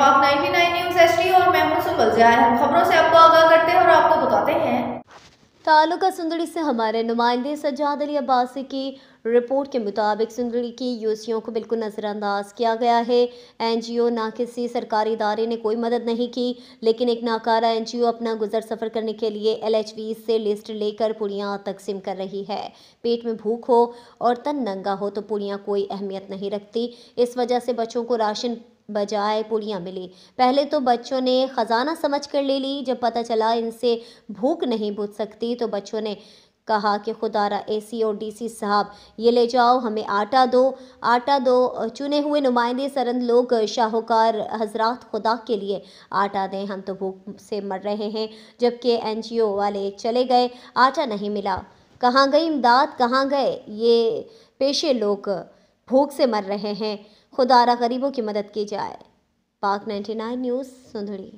welcome आप 99 news ST और मैं हूं सुबल जयार हम खबरों से आपको आगाह करते हैं और आपको बताते हैं तालुका सुंदरी से हमारे नुमाइंदे सज्जाद अली अब्बासी की रिपोर्ट के मुताबिक सुंदड़ी की यूसीओं को बिल्कुल नज़रअंदाज किया गया है एनजीओ ना किसी सरकारी इदारे ने कोई मदद नहीं की लेकिन एक नाकारा एनजीओ अपना गुजर सफ़र करने के लिए एलएचवी से लिस्ट लेकर पुड़ियाँ तकसीम कर रही है पेट में भूख हो और तन नंगा हो तो पुड़ियाँ कोई अहमियत नहीं रखती इस वजह से बच्चों को राशन बजाय पूड़ियाँ मिली पहले तो बच्चों ने ख़जाना समझ कर ले ली जब पता चला इनसे भूख नहीं बुझ सकती तो बच्चों ने कहा कि खुदारा एसी और डीसी साहब ये ले जाओ हमें आटा दो आटा दो चुने हुए नुमाइंदे सरंद लोग शाहूकार हजरात खुदा के लिए आटा दें हम तो भूख से मर रहे हैं जबकि एनजीओ वाले चले गए आटा नहीं मिला कहाँ गई इमदाद कहाँ गए ये पेशे लोग भूख से मर रहे हैं खुदारा गरीबों की मदद की जाए पाक 99 न्यूज़ सुंदड़ी